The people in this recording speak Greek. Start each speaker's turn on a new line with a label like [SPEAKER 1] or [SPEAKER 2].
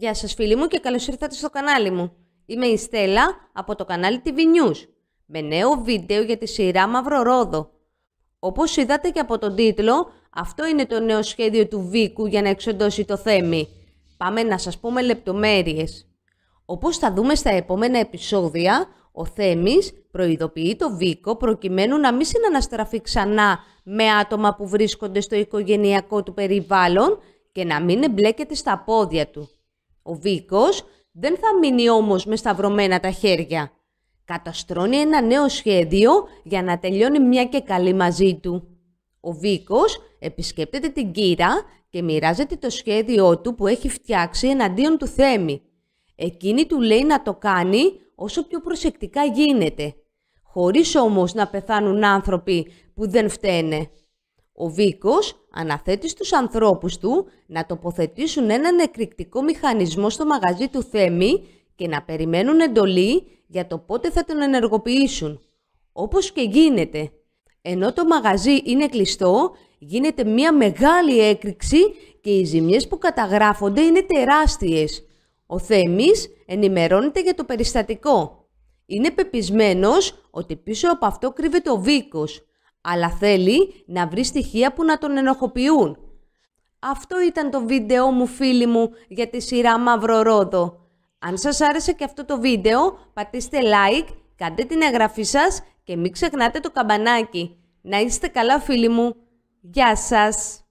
[SPEAKER 1] Γεια σας φίλοι μου και καλώς ήρθατε στο κανάλι μου. Είμαι η Στέλλα από το κανάλι TV News με νέο βίντεο για τη σειρά Μαύρο Ρόδο. Όπως είδατε και από τον τίτλο, αυτό είναι το νέο σχέδιο του Βίκου για να εξοντώσει το θέμη. Πάμε να σας πούμε λεπτομέρειες. Όπως θα δούμε στα επόμενα επεισόδια, ο Θέμης προειδοποιεί το Βίκο προκειμένου να μην συναναστραφεί ξανά με άτομα που βρίσκονται στο οικογενειακό του περιβάλλον και να μην εμπλέκεται στα πόδια του. Ο Βίκος δεν θα μείνει όμως με σταυρωμένα τα χέρια. Καταστρώνει ένα νέο σχέδιο για να τελειώνει μια και καλή μαζί του. Ο Βίκος επισκέπτεται την Κύρα και μοιράζεται το σχέδιό του που έχει φτιάξει εναντίον του Θέμη. Εκείνη του λέει να το κάνει όσο πιο προσεκτικά γίνεται, χωρίς όμως να πεθάνουν άνθρωποι που δεν φταίνε. Ο Βίκος αναθέτει στους ανθρώπους του να τοποθετήσουν έναν εκρηκτικό μηχανισμό στο μαγαζί του Θέμη και να περιμένουν εντολή για το πότε θα τον ενεργοποιήσουν. Όπως και γίνεται. Ενώ το μαγαζί είναι κλειστό, γίνεται μια μεγάλη έκρηξη και οι ζημιές που καταγράφονται είναι τεράστιες. Ο Θέμης ενημερώνεται για το περιστατικό. Είναι πεπισμένος ότι πίσω από αυτό κρύβεται ο Βίκος, αλλά θέλει να βρει στοιχεία που να τον ενοχοποιούν. Αυτό ήταν το βίντεο μου φίλοι μου για τη σειρά Μαύρο Ρόδο. Αν σας άρεσε και αυτό το βίντεο, πατήστε like, κάντε την εγγραφή σας και μην ξεχνάτε το καμπανάκι. Να είστε καλά φίλοι μου. Γεια σας!